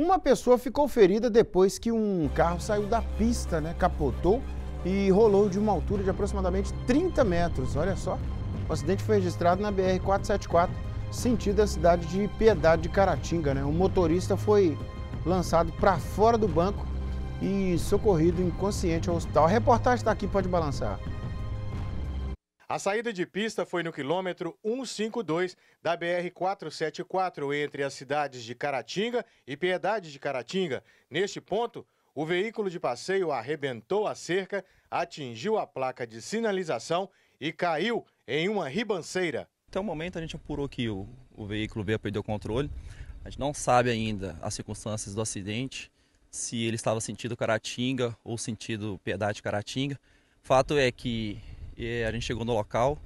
Uma pessoa ficou ferida depois que um carro saiu da pista, né? Capotou e rolou de uma altura de aproximadamente 30 metros. Olha só, o acidente foi registrado na BR-474, sentido da cidade de Piedade de Caratinga, né? O motorista foi lançado para fora do banco e socorrido inconsciente ao hospital. A reportagem está aqui, pode balançar. A saída de pista foi no quilômetro 152 da BR-474 entre as cidades de Caratinga e Piedade de Caratinga. Neste ponto, o veículo de passeio arrebentou a cerca, atingiu a placa de sinalização e caiu em uma ribanceira. Até o momento a gente apurou que o, o veículo veio a perder o controle. A gente não sabe ainda as circunstâncias do acidente, se ele estava sentido Caratinga ou sentido Piedade Caratinga. Fato é que e a gente chegou no local,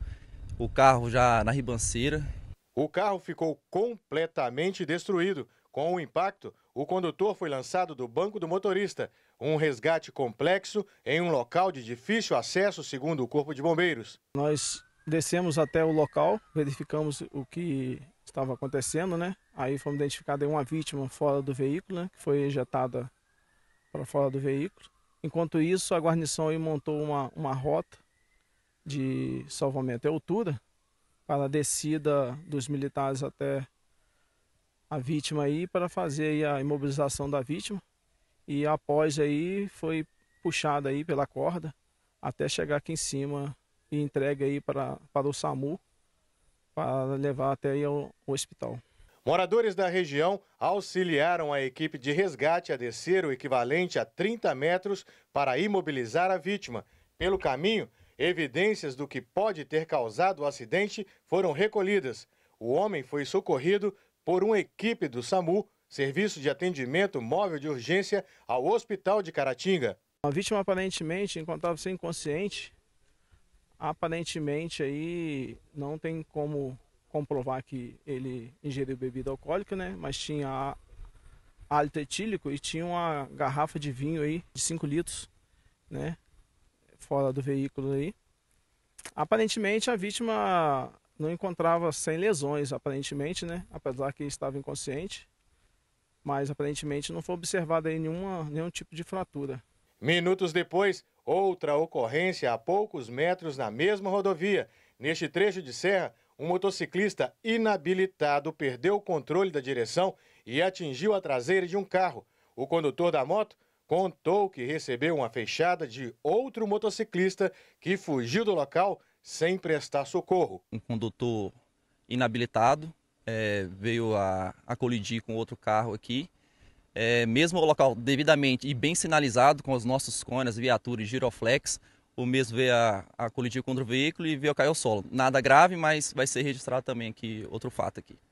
o carro já na ribanceira. O carro ficou completamente destruído. Com o impacto, o condutor foi lançado do banco do motorista. Um resgate complexo em um local de difícil acesso, segundo o Corpo de Bombeiros. Nós descemos até o local, verificamos o que estava acontecendo, né? Aí fomos identificados uma vítima fora do veículo, né? que foi ejetada para fora do veículo. Enquanto isso, a guarnição montou uma, uma rota de salvamento e altura para a descida dos militares até a vítima aí para fazer aí a imobilização da vítima e após aí foi puxada aí pela corda até chegar aqui em cima e entregue aí para, para o SAMU para levar até aí o hospital. Moradores da região auxiliaram a equipe de resgate a descer o equivalente a 30 metros para imobilizar a vítima. Pelo caminho, Evidências do que pode ter causado o acidente foram recolhidas. O homem foi socorrido por uma equipe do SAMU, Serviço de Atendimento Móvel de Urgência, ao Hospital de Caratinga. A vítima aparentemente encontrava-se inconsciente. Aparentemente aí não tem como comprovar que ele ingeriu bebida alcoólica, né? Mas tinha hálito etílico e tinha uma garrafa de vinho aí de 5 litros, né? fora do veículo aí. Aparentemente a vítima não encontrava sem lesões, aparentemente, né? Apesar que estava inconsciente, mas aparentemente não foi observada aí nenhuma, nenhum tipo de fratura. Minutos depois, outra ocorrência a poucos metros na mesma rodovia. Neste trecho de serra, um motociclista inabilitado perdeu o controle da direção e atingiu a traseira de um carro. O condutor da moto contou que recebeu uma fechada de outro motociclista que fugiu do local sem prestar socorro. Um condutor inabilitado é, veio a, a, colidir com outro carro aqui. É, mesmo o local devidamente e bem sinalizado com os nossos cones, viaturas e giroflex, o mesmo veio a, a colidir contra o veículo e veio a cair ao solo. Nada grave, mas vai ser registrado também aqui outro fato aqui.